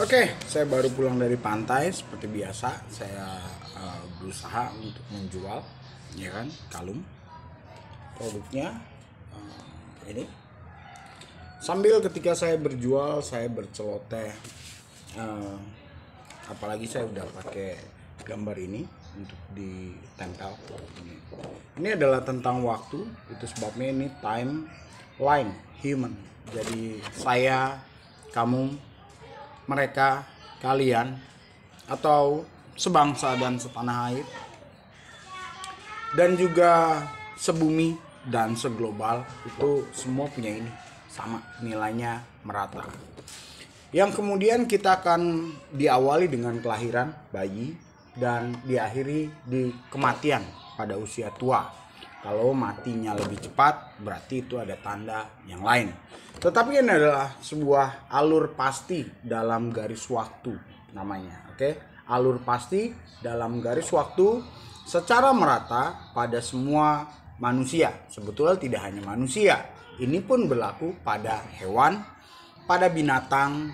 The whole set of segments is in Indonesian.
Oke, okay, saya baru pulang dari pantai seperti biasa. Saya uh, berusaha untuk menjual, ya kan, kalung produknya uh, ini. Sambil ketika saya berjual, saya berceloteh. Uh, apalagi saya udah pakai gambar ini untuk ditempel. Ini. ini adalah tentang waktu. Itu sebabnya ini time line human. Jadi saya, kamu, mereka kalian atau sebangsa dan setanah air dan juga sebumi dan seglobal itu semua punya ini sama nilainya merata yang kemudian kita akan diawali dengan kelahiran bayi dan diakhiri di kematian pada usia tua kalau matinya lebih cepat, berarti itu ada tanda yang lain. Tetapi ini adalah sebuah alur pasti dalam garis waktu namanya, oke? Okay? Alur pasti dalam garis waktu secara merata pada semua manusia. Sebetulnya tidak hanya manusia, ini pun berlaku pada hewan, pada binatang,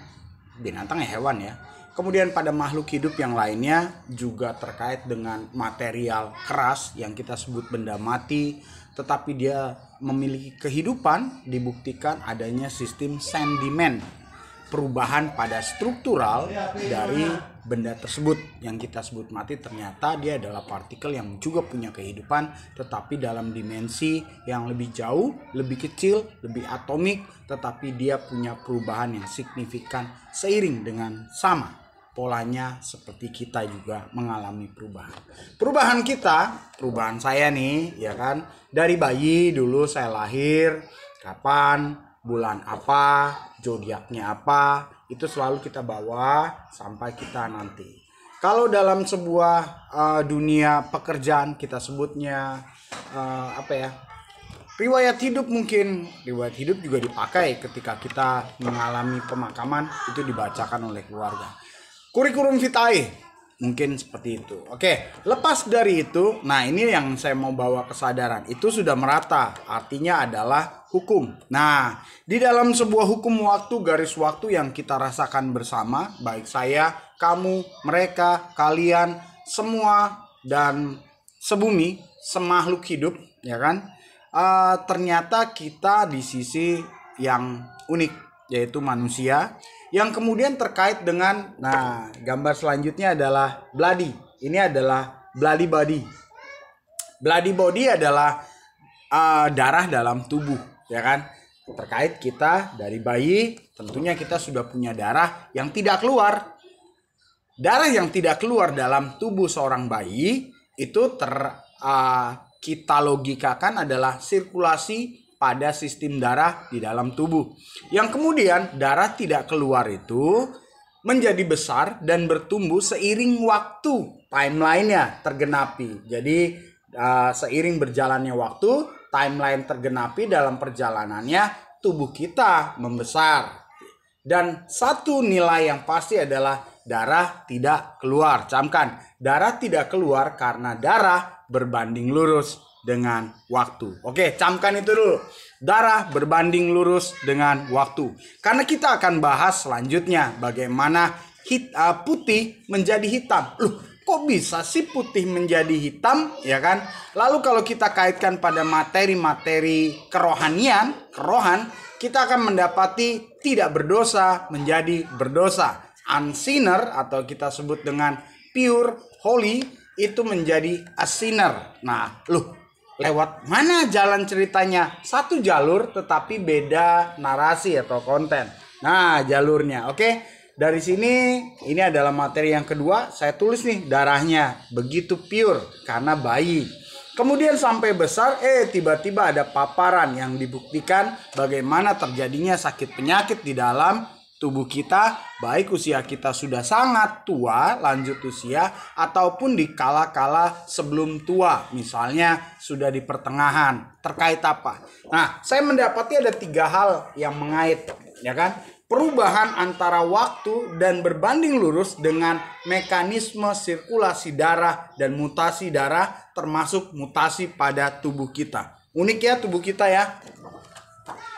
binatang ya hewan ya, Kemudian pada makhluk hidup yang lainnya juga terkait dengan material keras yang kita sebut benda mati, tetapi dia memiliki kehidupan dibuktikan adanya sistem sentiment, perubahan pada struktural dari benda tersebut yang kita sebut mati ternyata dia adalah partikel yang juga punya kehidupan tetapi dalam dimensi yang lebih jauh, lebih kecil, lebih atomik tetapi dia punya perubahan yang signifikan seiring dengan sama polanya seperti kita juga mengalami perubahan. Perubahan kita, perubahan saya nih, ya kan? Dari bayi dulu saya lahir, kapan, bulan apa, zodiaknya apa, itu selalu kita bawa sampai kita nanti. Kalau dalam sebuah uh, dunia pekerjaan kita sebutnya uh, apa ya? Riwayat hidup mungkin riwayat hidup juga dipakai ketika kita mengalami pemakaman itu dibacakan oleh keluarga kurikulum vitae mungkin seperti itu oke lepas dari itu nah ini yang saya mau bawa kesadaran itu sudah merata artinya adalah hukum nah di dalam sebuah hukum waktu garis waktu yang kita rasakan bersama baik saya kamu mereka kalian semua dan sebumi semahluk hidup ya kan e, ternyata kita di sisi yang unik yaitu manusia yang kemudian terkait dengan nah gambar selanjutnya adalah bloody ini adalah bloody body bloody body adalah uh, darah dalam tubuh ya kan terkait kita dari bayi tentunya kita sudah punya darah yang tidak keluar darah yang tidak keluar dalam tubuh seorang bayi itu ter uh, kita logikakan adalah sirkulasi pada sistem darah di dalam tubuh. Yang kemudian darah tidak keluar itu menjadi besar dan bertumbuh seiring waktu timelinenya tergenapi. Jadi uh, seiring berjalannya waktu timeline tergenapi dalam perjalanannya tubuh kita membesar. Dan satu nilai yang pasti adalah darah tidak keluar. Camkan, darah tidak keluar karena darah berbanding lurus dengan waktu. Oke, camkan itu dulu. Darah berbanding lurus dengan waktu. Karena kita akan bahas selanjutnya bagaimana hit, uh, putih menjadi hitam. Loh, kok bisa sih putih menjadi hitam, ya kan? Lalu kalau kita kaitkan pada materi-materi kerohanian, kerohan, kita akan mendapati tidak berdosa menjadi berdosa. Unsinner atau kita sebut dengan pure holy itu menjadi a sinner. Nah, loh lewat mana jalan ceritanya satu jalur tetapi beda narasi atau konten nah jalurnya oke dari sini ini adalah materi yang kedua saya tulis nih darahnya begitu pure karena bayi kemudian sampai besar eh tiba-tiba ada paparan yang dibuktikan bagaimana terjadinya sakit penyakit di dalam tubuh kita, baik usia kita sudah sangat tua, lanjut usia, ataupun di kala-kala sebelum tua, misalnya sudah di pertengahan, terkait apa? Nah, saya mendapati ada tiga hal yang mengait, ya kan? Perubahan antara waktu dan berbanding lurus dengan mekanisme sirkulasi darah dan mutasi darah, termasuk mutasi pada tubuh kita. Unik ya tubuh kita ya.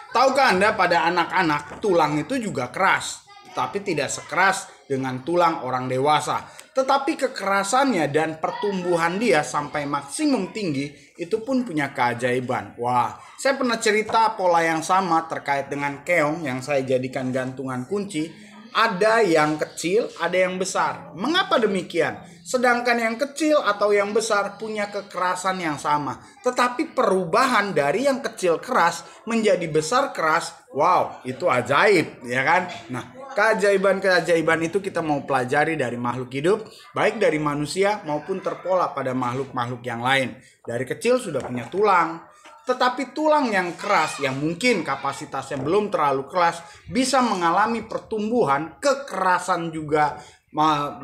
Tahukah Anda pada anak-anak tulang itu juga keras, tapi tidak sekeras dengan tulang orang dewasa. Tetapi kekerasannya dan pertumbuhan dia sampai maksimum tinggi itu pun punya keajaiban. Wah, saya pernah cerita pola yang sama terkait dengan keong yang saya jadikan gantungan kunci ada yang kecil, ada yang besar. Mengapa demikian? Sedangkan yang kecil atau yang besar punya kekerasan yang sama. Tetapi perubahan dari yang kecil keras menjadi besar keras, wow, itu ajaib, ya kan? Nah, keajaiban-keajaiban itu kita mau pelajari dari makhluk hidup, baik dari manusia maupun terpola pada makhluk-makhluk yang lain. Dari kecil sudah punya tulang, tetapi tulang yang keras yang mungkin kapasitasnya belum terlalu keras bisa mengalami pertumbuhan, kekerasan juga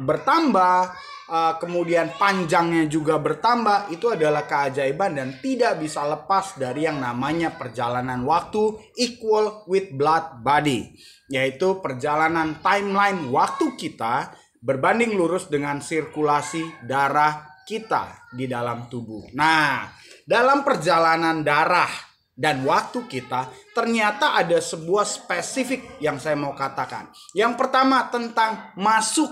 bertambah, eh, kemudian panjangnya juga bertambah. Itu adalah keajaiban dan tidak bisa lepas dari yang namanya perjalanan waktu equal with blood body, yaitu perjalanan timeline waktu kita berbanding lurus dengan sirkulasi darah kita di dalam tubuh. Nah, dalam perjalanan darah dan waktu kita, ternyata ada sebuah spesifik yang saya mau katakan. Yang pertama tentang masuk.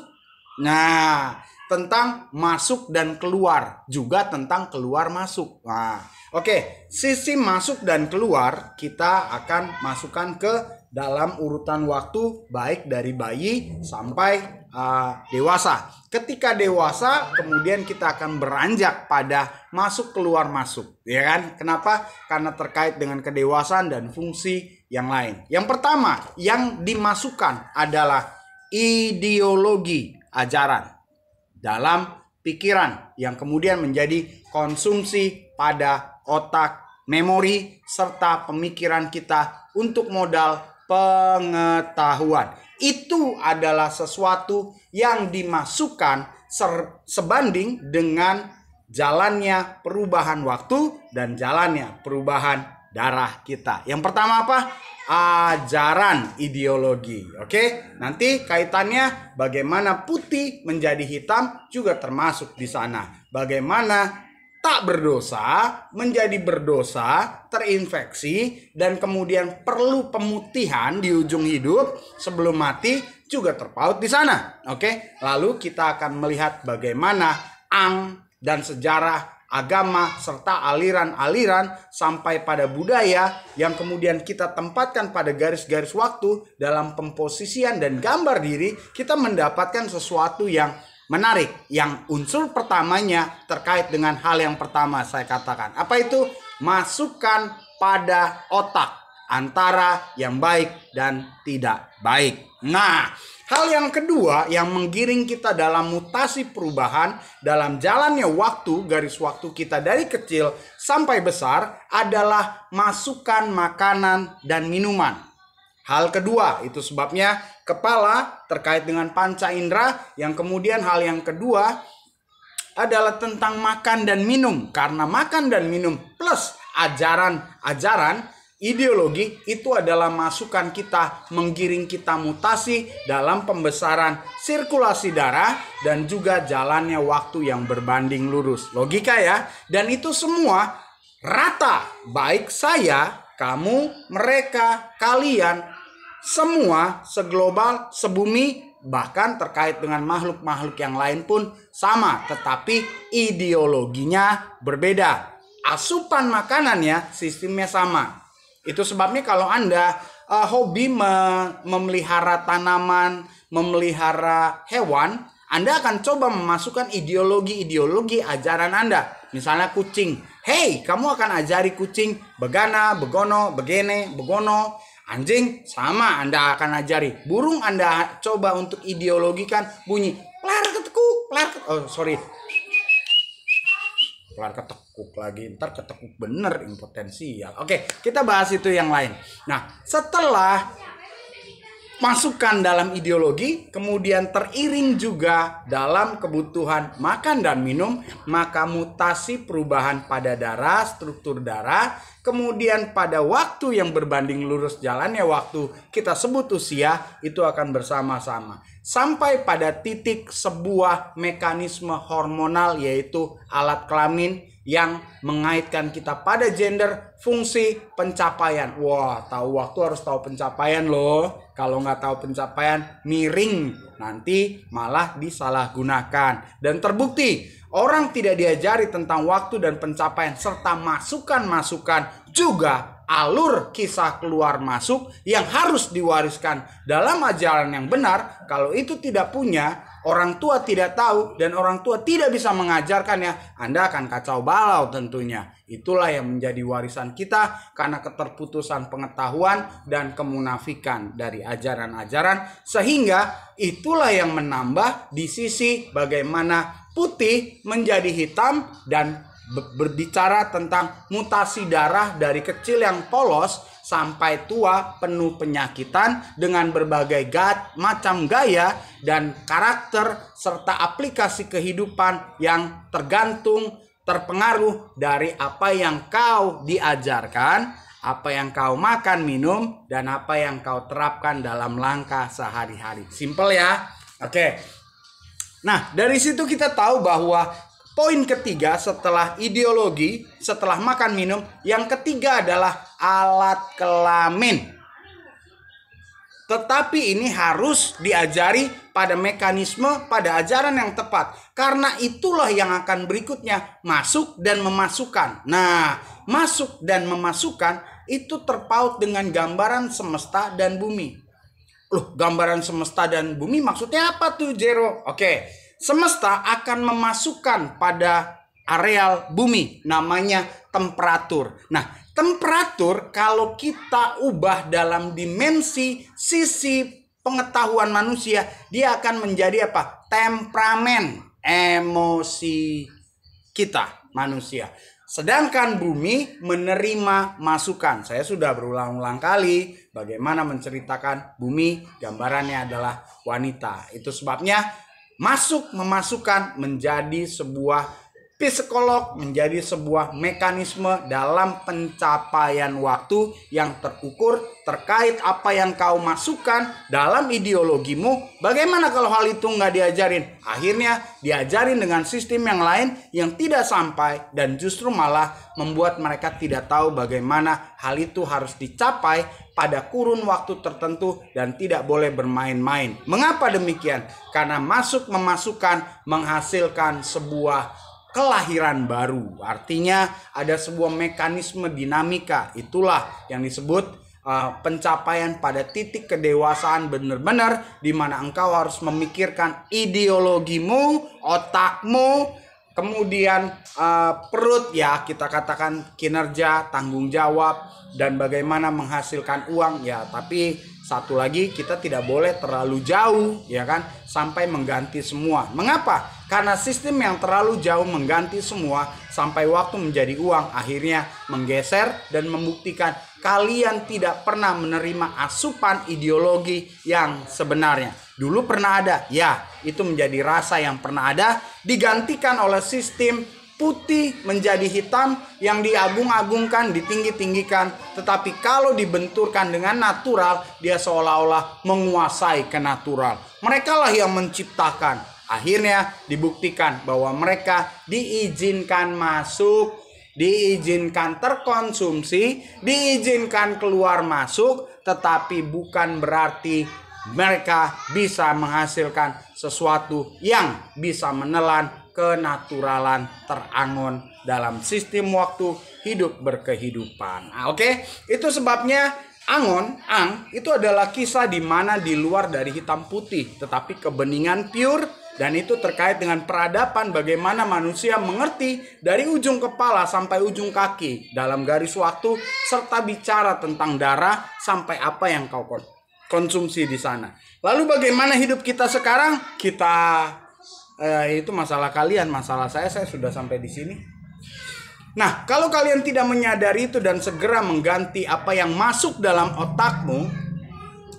Nah, tentang masuk dan keluar, juga tentang keluar masuk. Nah, oke, sisi masuk dan keluar kita akan masukkan ke dalam urutan waktu baik dari bayi sampai uh, dewasa. Ketika dewasa kemudian kita akan beranjak pada masuk keluar masuk, ya kan? Kenapa? Karena terkait dengan kedewasaan dan fungsi yang lain. Yang pertama yang dimasukkan adalah ideologi ajaran dalam pikiran yang kemudian menjadi konsumsi pada otak, memori serta pemikiran kita untuk modal pengetahuan. Itu adalah sesuatu yang dimasukkan sebanding dengan jalannya perubahan waktu dan jalannya perubahan darah kita. Yang pertama apa? Ajaran ideologi. Oke, nanti kaitannya bagaimana putih menjadi hitam juga termasuk di sana. Bagaimana tak berdosa menjadi berdosa, terinfeksi dan kemudian perlu pemutihan di ujung hidup sebelum mati juga terpaut di sana. Oke, lalu kita akan melihat bagaimana ang dan sejarah agama serta aliran-aliran sampai pada budaya yang kemudian kita tempatkan pada garis-garis waktu dalam pemposisian dan gambar diri kita mendapatkan sesuatu yang menarik. Yang unsur pertamanya terkait dengan hal yang pertama saya katakan. Apa itu? Masukan pada otak antara yang baik dan tidak baik. Nah, hal yang kedua yang menggiring kita dalam mutasi perubahan dalam jalannya waktu, garis waktu kita dari kecil sampai besar adalah masukan makanan dan minuman. Hal kedua, itu sebabnya kepala terkait dengan panca indera. Yang kemudian hal yang kedua adalah tentang makan dan minum. Karena makan dan minum plus ajaran-ajaran ideologi itu adalah masukan kita menggiring kita mutasi dalam pembesaran sirkulasi darah dan juga jalannya waktu yang berbanding lurus. Logika ya. Dan itu semua rata baik saya, kamu, mereka, kalian semua seglobal, sebumi, bahkan terkait dengan makhluk-makhluk yang lain pun sama, tetapi ideologinya berbeda. Asupan makanannya sistemnya sama. Itu sebabnya kalau Anda uh, hobi me memelihara tanaman, memelihara hewan, Anda akan coba memasukkan ideologi-ideologi ajaran Anda. Misalnya kucing. Hei, kamu akan ajari kucing begana, begono, begene, begono, Anjing sama Anda akan ajari. Burung Anda coba untuk ideologikan bunyi pelar ketekuk, pelar ketekuk. Oh, sorry. Pelar ketekuk lagi, ntar ketekuk bener impotensial. Oke, kita bahas itu yang lain. Nah, setelah masukan dalam ideologi, kemudian teriring juga dalam kebutuhan makan dan minum, maka mutasi perubahan pada darah, struktur darah, kemudian pada waktu yang berbanding lurus jalannya waktu kita sebut usia itu akan bersama-sama sampai pada titik sebuah mekanisme hormonal yaitu alat kelamin yang mengaitkan kita pada gender, fungsi, pencapaian. Wah, tahu waktu harus tahu pencapaian loh kalau nggak tahu pencapaian miring nanti malah disalahgunakan dan terbukti orang tidak diajari tentang waktu dan pencapaian serta masukan-masukan juga alur kisah keluar masuk yang harus diwariskan dalam ajaran yang benar. Kalau itu tidak punya, orang tua tidak tahu dan orang tua tidak bisa mengajarkannya, Anda akan kacau balau tentunya. Itulah yang menjadi warisan kita karena keterputusan pengetahuan dan kemunafikan dari ajaran-ajaran sehingga itulah yang menambah di sisi bagaimana putih menjadi hitam dan berbicara tentang mutasi darah dari kecil yang polos sampai tua penuh penyakitan dengan berbagai gat, macam gaya dan karakter serta aplikasi kehidupan yang tergantung terpengaruh dari apa yang kau diajarkan, apa yang kau makan minum dan apa yang kau terapkan dalam langkah sehari-hari. Simple ya. Oke. Okay. Nah, dari situ kita tahu bahwa Poin ketiga setelah ideologi, setelah makan minum, yang ketiga adalah alat kelamin. Tetapi ini harus diajari pada mekanisme, pada ajaran yang tepat. Karena itulah yang akan berikutnya masuk dan memasukkan. Nah, masuk dan memasukkan itu terpaut dengan gambaran semesta dan bumi. Loh, gambaran semesta dan bumi maksudnya apa tuh, Jero? Oke, semesta akan memasukkan pada areal bumi namanya temperatur. Nah, temperatur kalau kita ubah dalam dimensi sisi pengetahuan manusia, dia akan menjadi apa? temperamen, emosi kita manusia. Sedangkan bumi menerima masukan. Saya sudah berulang-ulang kali bagaimana menceritakan bumi gambarannya adalah wanita. Itu sebabnya masuk memasukkan menjadi sebuah psikolog menjadi sebuah mekanisme dalam pencapaian waktu yang terukur terkait apa yang kau masukkan dalam ideologimu. Bagaimana kalau hal itu nggak diajarin? Akhirnya diajarin dengan sistem yang lain yang tidak sampai dan justru malah membuat mereka tidak tahu bagaimana hal itu harus dicapai pada kurun waktu tertentu dan tidak boleh bermain-main. Mengapa demikian? Karena masuk memasukkan menghasilkan sebuah kelahiran baru. Artinya ada sebuah mekanisme dinamika. Itulah yang disebut uh, pencapaian pada titik kedewasaan benar-benar di mana engkau harus memikirkan ideologimu, otakmu, kemudian uh, perut ya kita katakan kinerja, tanggung jawab dan bagaimana menghasilkan uang ya, tapi satu lagi kita tidak boleh terlalu jauh ya kan sampai mengganti semua. Mengapa? Karena sistem yang terlalu jauh mengganti semua sampai waktu menjadi uang akhirnya menggeser dan membuktikan kalian tidak pernah menerima asupan ideologi yang sebenarnya. Dulu pernah ada, ya, itu menjadi rasa yang pernah ada digantikan oleh sistem putih menjadi hitam yang diagung-agungkan, ditinggi-tinggikan. Tetapi kalau dibenturkan dengan natural, dia seolah-olah menguasai kenatural. Mereka lah yang menciptakan. Akhirnya dibuktikan bahwa mereka diizinkan masuk, diizinkan terkonsumsi, diizinkan keluar masuk, tetapi bukan berarti mereka bisa menghasilkan sesuatu yang bisa menelan kenaturalan terangon dalam sistem waktu hidup berkehidupan. Nah, Oke, okay? itu sebabnya Angon, Ang, itu adalah kisah di mana di luar dari hitam putih, tetapi kebeningan pure dan itu terkait dengan peradaban bagaimana manusia mengerti dari ujung kepala sampai ujung kaki dalam garis waktu serta bicara tentang darah sampai apa yang kau konsumsi di sana. Lalu bagaimana hidup kita sekarang? Kita eh, itu masalah kalian, masalah saya saya sudah sampai di sini. Nah, kalau kalian tidak menyadari itu dan segera mengganti apa yang masuk dalam otakmu,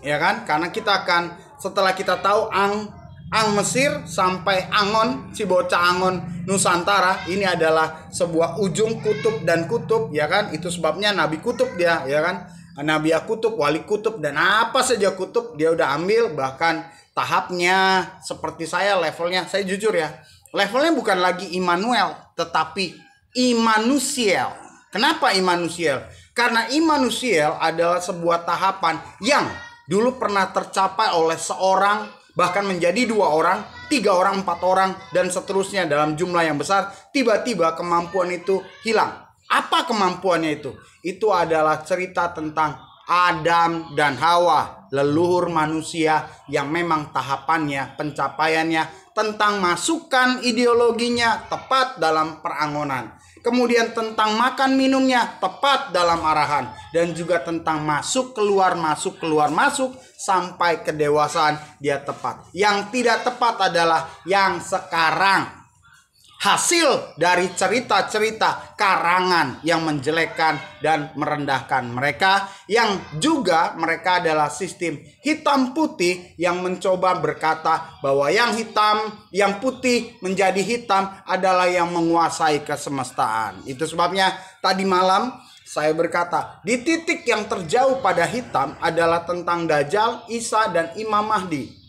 ya kan? Karena kita akan setelah kita tahu ang ang Mesir sampai Angon, si bocah Angon Nusantara, ini adalah sebuah ujung kutub dan kutub, ya kan? Itu sebabnya Nabi Kutub dia, ya kan? Nabi Kutub, Wali Kutub dan apa saja kutub dia udah ambil bahkan tahapnya seperti saya levelnya saya jujur ya levelnya bukan lagi Immanuel tetapi Immanuel. Kenapa Immanuel? Karena Immanuel adalah sebuah tahapan yang dulu pernah tercapai oleh seorang bahkan menjadi dua orang, tiga orang, empat orang dan seterusnya dalam jumlah yang besar tiba-tiba kemampuan itu hilang. Apa kemampuannya itu? itu adalah cerita tentang Adam dan Hawa, leluhur manusia yang memang tahapannya, pencapaiannya tentang masukan ideologinya tepat dalam perangonan. Kemudian tentang makan minumnya tepat dalam arahan dan juga tentang masuk keluar masuk keluar masuk sampai kedewasaan dia tepat. Yang tidak tepat adalah yang sekarang hasil dari cerita-cerita karangan yang menjelekkan dan merendahkan mereka yang juga mereka adalah sistem hitam putih yang mencoba berkata bahwa yang hitam yang putih menjadi hitam adalah yang menguasai kesemestaan itu sebabnya tadi malam saya berkata di titik yang terjauh pada hitam adalah tentang Dajjal, Isa dan Imam Mahdi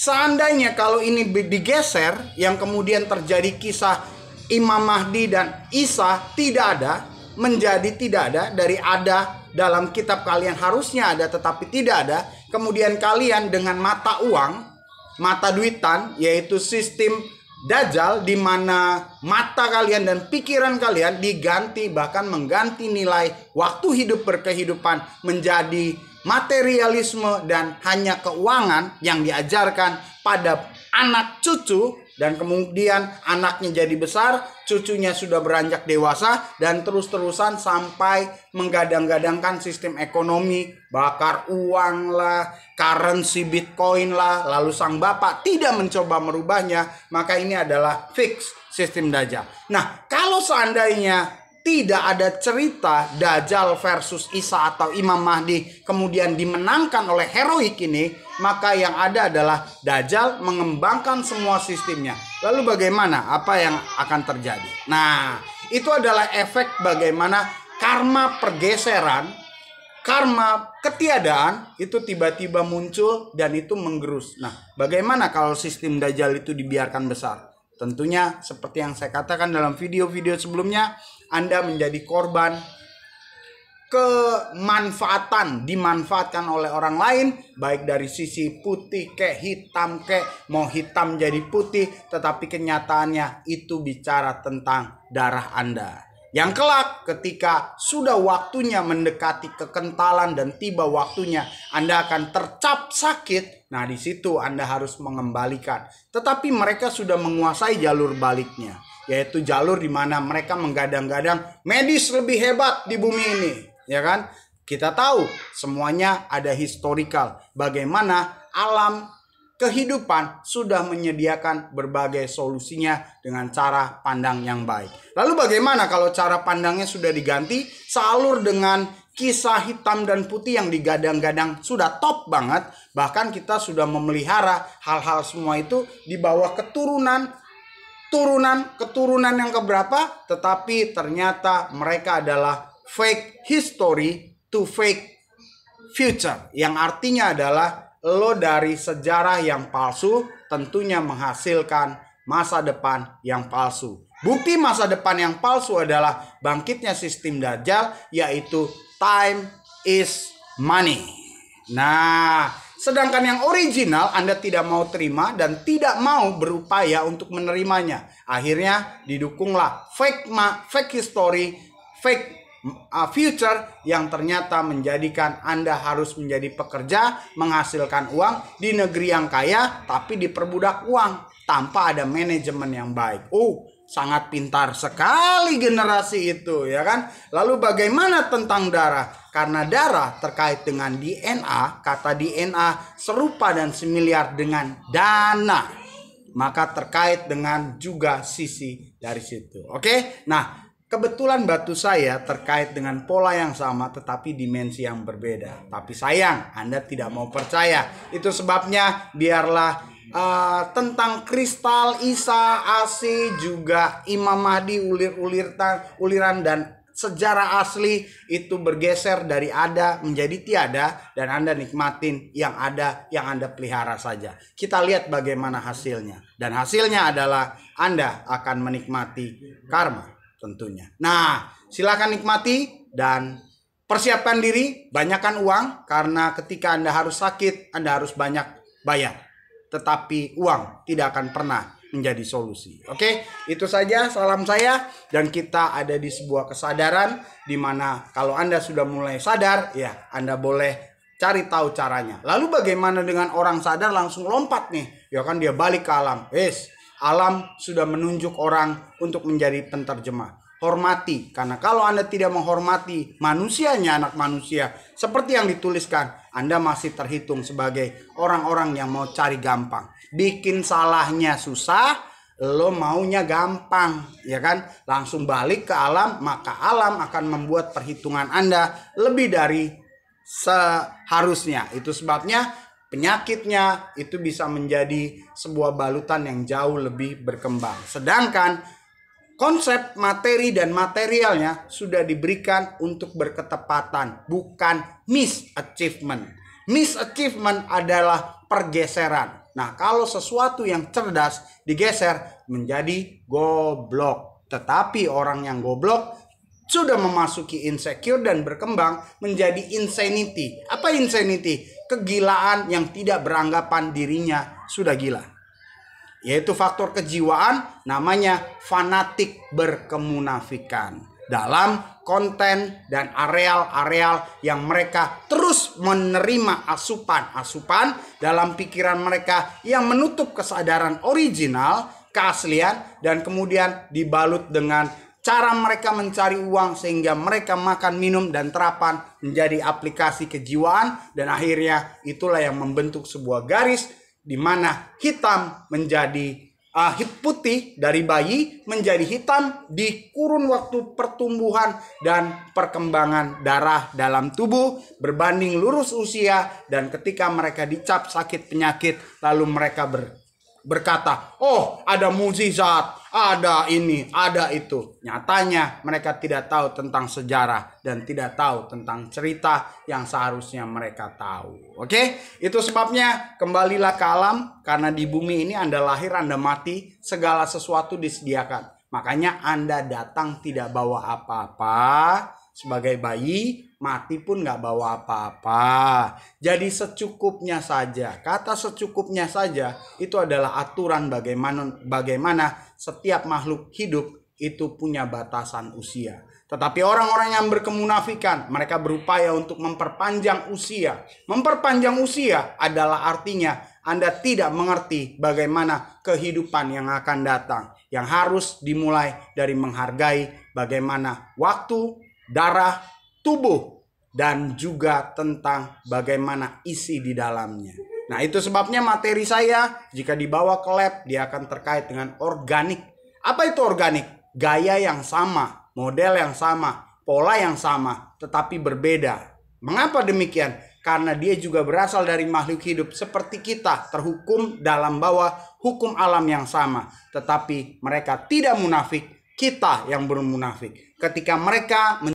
Seandainya kalau ini digeser, yang kemudian terjadi kisah Imam Mahdi dan Isa tidak ada, menjadi tidak ada dari ada dalam kitab kalian harusnya ada tetapi tidak ada. Kemudian kalian dengan mata uang, mata duitan yaitu sistem dajjal di mana mata kalian dan pikiran kalian diganti bahkan mengganti nilai waktu hidup berkehidupan menjadi materialisme dan hanya keuangan yang diajarkan pada anak cucu dan kemudian anaknya jadi besar, cucunya sudah beranjak dewasa dan terus-terusan sampai menggadang-gadangkan sistem ekonomi, bakar uang lah, currency bitcoin lah, lalu sang bapak tidak mencoba merubahnya, maka ini adalah fix sistem dajjal. Nah, kalau seandainya tidak ada cerita Dajjal versus Isa atau Imam Mahdi kemudian dimenangkan oleh heroik ini, maka yang ada adalah Dajjal mengembangkan semua sistemnya. Lalu bagaimana? Apa yang akan terjadi? Nah, itu adalah efek bagaimana karma pergeseran, karma ketiadaan itu tiba-tiba muncul dan itu menggerus. Nah, bagaimana kalau sistem Dajjal itu dibiarkan besar? Tentunya seperti yang saya katakan dalam video-video sebelumnya, Anda menjadi korban kemanfaatan dimanfaatkan oleh orang lain baik dari sisi putih ke hitam ke mau hitam jadi putih tetapi kenyataannya itu bicara tentang darah Anda yang kelak ketika sudah waktunya mendekati kekentalan dan tiba waktunya Anda akan tercap sakit. Nah di situ Anda harus mengembalikan. Tetapi mereka sudah menguasai jalur baliknya. Yaitu jalur di mana mereka menggadang-gadang medis lebih hebat di bumi ini. Ya kan? Kita tahu semuanya ada historikal. Bagaimana alam kehidupan sudah menyediakan berbagai solusinya dengan cara pandang yang baik. Lalu bagaimana kalau cara pandangnya sudah diganti salur dengan kisah hitam dan putih yang digadang-gadang sudah top banget bahkan kita sudah memelihara hal-hal semua itu di bawah keturunan turunan keturunan yang keberapa tetapi ternyata mereka adalah fake history to fake future yang artinya adalah lo dari sejarah yang palsu tentunya menghasilkan masa depan yang palsu. Bukti masa depan yang palsu adalah bangkitnya sistem dajjal yaitu time is money. Nah, sedangkan yang original Anda tidak mau terima dan tidak mau berupaya untuk menerimanya. Akhirnya didukunglah fake ma fake history, fake uh, future yang ternyata menjadikan Anda harus menjadi pekerja, menghasilkan uang di negeri yang kaya tapi diperbudak uang tanpa ada manajemen yang baik. Oh, sangat pintar sekali generasi itu, ya kan? Lalu bagaimana tentang darah? Karena darah terkait dengan DNA, kata DNA serupa dan semiliar dengan dana. Maka terkait dengan juga sisi dari situ. Oke? Nah, Kebetulan batu saya terkait dengan pola yang sama tetapi dimensi yang berbeda. Tapi sayang, Anda tidak mau percaya. Itu sebabnya biarlah uh, tentang kristal Isa, Asi juga Imam Mahdi ulir-ulir uliran dan sejarah asli itu bergeser dari ada menjadi tiada dan Anda nikmatin yang ada yang Anda pelihara saja. Kita lihat bagaimana hasilnya dan hasilnya adalah Anda akan menikmati karma tentunya. Nah, silakan nikmati dan persiapkan diri, banyakkan uang karena ketika Anda harus sakit, Anda harus banyak bayar. Tetapi uang tidak akan pernah menjadi solusi. Oke, itu saja salam saya dan kita ada di sebuah kesadaran di mana kalau Anda sudah mulai sadar, ya Anda boleh cari tahu caranya. Lalu bagaimana dengan orang sadar langsung lompat nih? Ya kan dia balik ke alam. Wes, Alam sudah menunjuk orang untuk menjadi penterjemah. Hormati, karena kalau Anda tidak menghormati manusianya, anak manusia, seperti yang dituliskan, Anda masih terhitung sebagai orang-orang yang mau cari gampang. Bikin salahnya susah, lo maunya gampang ya kan langsung balik ke alam maka alam akan membuat perhitungan anda lebih dari seharusnya itu sebabnya penyakitnya itu bisa menjadi sebuah balutan yang jauh lebih berkembang. Sedangkan konsep materi dan materialnya sudah diberikan untuk berketepatan, bukan misachievement. Misachievement adalah pergeseran. Nah, kalau sesuatu yang cerdas digeser menjadi goblok. Tetapi orang yang goblok sudah memasuki insecure dan berkembang menjadi insanity. Apa insanity? kegilaan yang tidak beranggapan dirinya sudah gila. Yaitu faktor kejiwaan namanya fanatik berkemunafikan dalam konten dan areal-areal yang mereka terus menerima asupan-asupan dalam pikiran mereka yang menutup kesadaran original, keaslian, dan kemudian dibalut dengan cara mereka mencari uang sehingga mereka makan, minum, dan terapan menjadi aplikasi kejiwaan dan akhirnya itulah yang membentuk sebuah garis di mana hitam menjadi uh, putih dari bayi menjadi hitam di kurun waktu pertumbuhan dan perkembangan darah dalam tubuh berbanding lurus usia dan ketika mereka dicap sakit penyakit lalu mereka ber berkata, "Oh, ada mukjizat, ada ini, ada itu." Nyatanya mereka tidak tahu tentang sejarah dan tidak tahu tentang cerita yang seharusnya mereka tahu. Oke? Itu sebabnya kembalilah ke alam karena di bumi ini Anda lahir, Anda mati, segala sesuatu disediakan. Makanya Anda datang tidak bawa apa-apa sebagai bayi, mati pun nggak bawa apa-apa. Jadi secukupnya saja. Kata secukupnya saja itu adalah aturan bagaimana bagaimana setiap makhluk hidup itu punya batasan usia. Tetapi orang-orang yang berkemunafikan, mereka berupaya untuk memperpanjang usia. Memperpanjang usia adalah artinya Anda tidak mengerti bagaimana kehidupan yang akan datang. Yang harus dimulai dari menghargai bagaimana waktu, darah, tubuh dan juga tentang bagaimana isi di dalamnya. Nah, itu sebabnya materi saya jika dibawa ke lab dia akan terkait dengan organik. Apa itu organik? Gaya yang sama, model yang sama, pola yang sama, tetapi berbeda. Mengapa demikian? Karena dia juga berasal dari makhluk hidup seperti kita, terhukum dalam bawah hukum alam yang sama, tetapi mereka tidak munafik, kita yang belum munafik. Ketika mereka